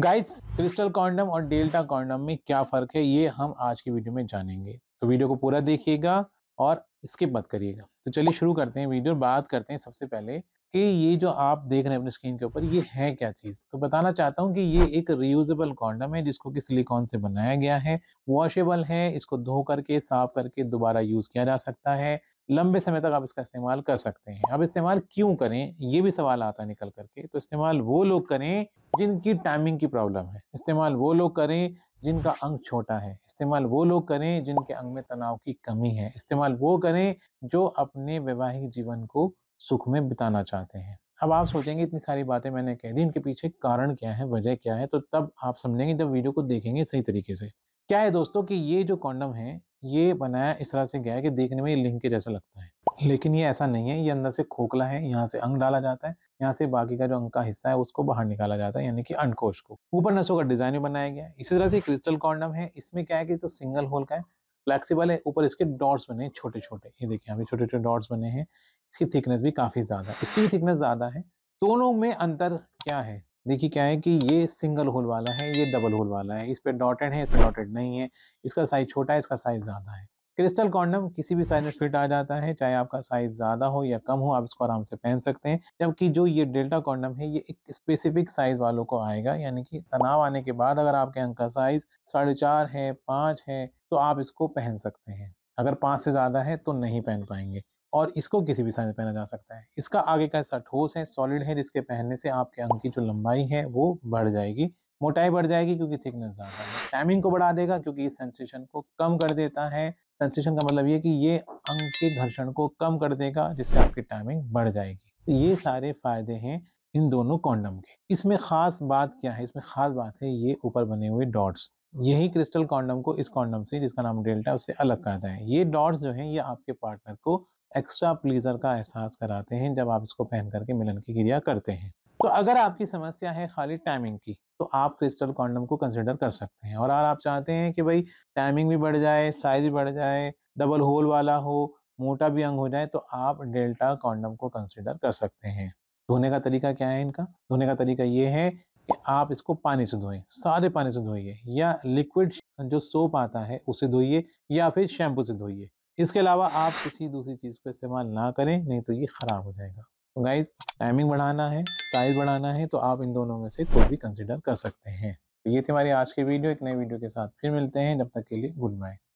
guys crystal condom और Delta condom में क्या फर्क है ये हम आज की वीडियो में जानेंगे तो वीडियो को पूरा देखिएगा और स्किप मत करिएगा तो चलिए शुरू करते हैं वीडियो बात करते हैं सबसे पहले कि ये जो आप देख रहे हैं अपने स्क्रीन के ऊपर ये है क्या चीज़ तो बताना चाहता हूँ कि ये एक रियूजेबल कॉन्डम है जिसको कि सिलिकॉन से बनाया गया है वॉशेबल है इसको धो करके साफ करके दोबारा यूज़ किया जा सकता है लंबे समय तक आप इसका इस्तेमाल कर सकते हैं अब इस्तेमाल क्यों करें ये भी सवाल आता है निकल करके तो इस्तेमाल वो लोग करें जिनकी टाइमिंग की प्रॉब्लम है इस्तेमाल वो लोग करें जिनका अंग छोटा है इस्तेमाल वो लोग करें जिनके अंग में तनाव की कमी है इस्तेमाल वो करें जो अपने वैवाहिक जीवन को सुख में बिताना चाहते हैं अब आप सोचेंगे इतनी सारी बातें मैंने कह दी इनके पीछे कारण क्या है वजह क्या है तो तब आप समझेंगे जब वीडियो को देखेंगे सही तरीके से क्या है दोस्तों कि ये जो कॉन्डम है ये बनाया इस तरह से गया है कि देखने में ये लिंक के जैसा लगता है लेकिन ये ऐसा नहीं है ये अंदर से खोखला है यहाँ से अंग डाला जाता है यहाँ से बाकी का जो अंग का हिस्सा है उसको बाहर निकाला जाता है यानी कि अंडकोश को ऊपर नसों का डिजाइन भी बनाया गया है इसी तरह से क्रिस्टल कॉन्डम है इसमें क्या है कि तो सिंगल होल का है फ्लैक्सीबल है ऊपर इसके डॉट्स बने छोटे छोटे ये देखिए यहाँ पे छोटे छोटे डॉट्स बने हैं इसकी थिकनेस भी काफ़ी ज़्यादा इसकी भी थिकनेस ज़्यादा है दोनों में अंतर क्या है देखिए क्या है कि ये सिंगल होल वाला है ये डबल होल वाला है इस पर डॉटेड है इस पर डॉटेड नहीं है इसका साइज़ छोटा है इसका साइज़ ज़्यादा है क्रिस्टल कॉन्डम किसी भी साइज में फिट आ जाता है चाहे आपका साइज ज़्यादा हो या कम हो आप इसको आराम से पहन सकते हैं जबकि जो ये डेल्टा कॉन्डम है ये एक स्पेसिफिक साइज़ वालों को आएगा यानी कि तनाव आने के बाद अगर आपके अंक का साइज़ साढ़े चार है पाँच है तो आप इसको पहन सकते हैं अगर पाँच से ज़्यादा है तो नहीं पहन पाएंगे और इसको किसी भी साइज में पहना जा सकता है इसका आगे का हिस्सा ठोस है सॉलिड है जिसके पहनने से आपके अंग की जो लंबाई है वो बढ़ जाएगी मोटाई बढ़ जाएगी क्योंकि थिकनेस ज़्यादा है टाइमिंग को बढ़ा देगा क्योंकि इस सेंसेशन को कम कर देता है सेंसेशन का मतलब ये कि ये अंग के घर्षण को कम कर देगा जिससे आपकी टाइमिंग बढ़ जाएगी तो ये सारे फायदे हैं इन दोनों कॉन्डम के इसमें ख़ास बात क्या है इसमें ख़ास बात है ये ऊपर बने हुए डॉट्स यही क्रिस्टल कॉन्डम को इस कॉन्डम से जिसका नाम डेल्टा उससे अलग करता है ये डॉट्स जो हैं ये आपके पार्टनर को एक्स्ट्रा प्लीज़र का एहसास कराते हैं जब आप इसको पहन करके मिलन की क्रिया करते हैं तो अगर आपकी समस्या है खाली टाइमिंग की तो आप क्रिस्टल कॉन्डम को कंसिडर कर सकते हैं और अगर आप चाहते हैं कि भाई टाइमिंग भी बढ़ जाए साइज भी बढ़ जाए डबल होल वाला हो मोटा भी अंग हो जाए तो आप डेल्टा कॉन्डम को कंसिडर कर सकते हैं धोने का तरीका क्या है इनका धोने का तरीका ये है कि आप इसको पानी से धोएं सारे पानी से धोइए या लिक्विड जो सोप आता है उसे धोइए या फिर शैम्पू से धोइए इसके अलावा आप किसी दूसरी चीज़ को इस्तेमाल ना करें नहीं तो ये ख़राब हो जाएगा तो गाइज टाइमिंग बढ़ाना है साइज बढ़ाना है तो आप इन दोनों में से कोई भी कंसिडर कर सकते हैं तो ये थी हमारी आज की वीडियो एक नई वीडियो के साथ फिर मिलते हैं जब तक के लिए गुड बाय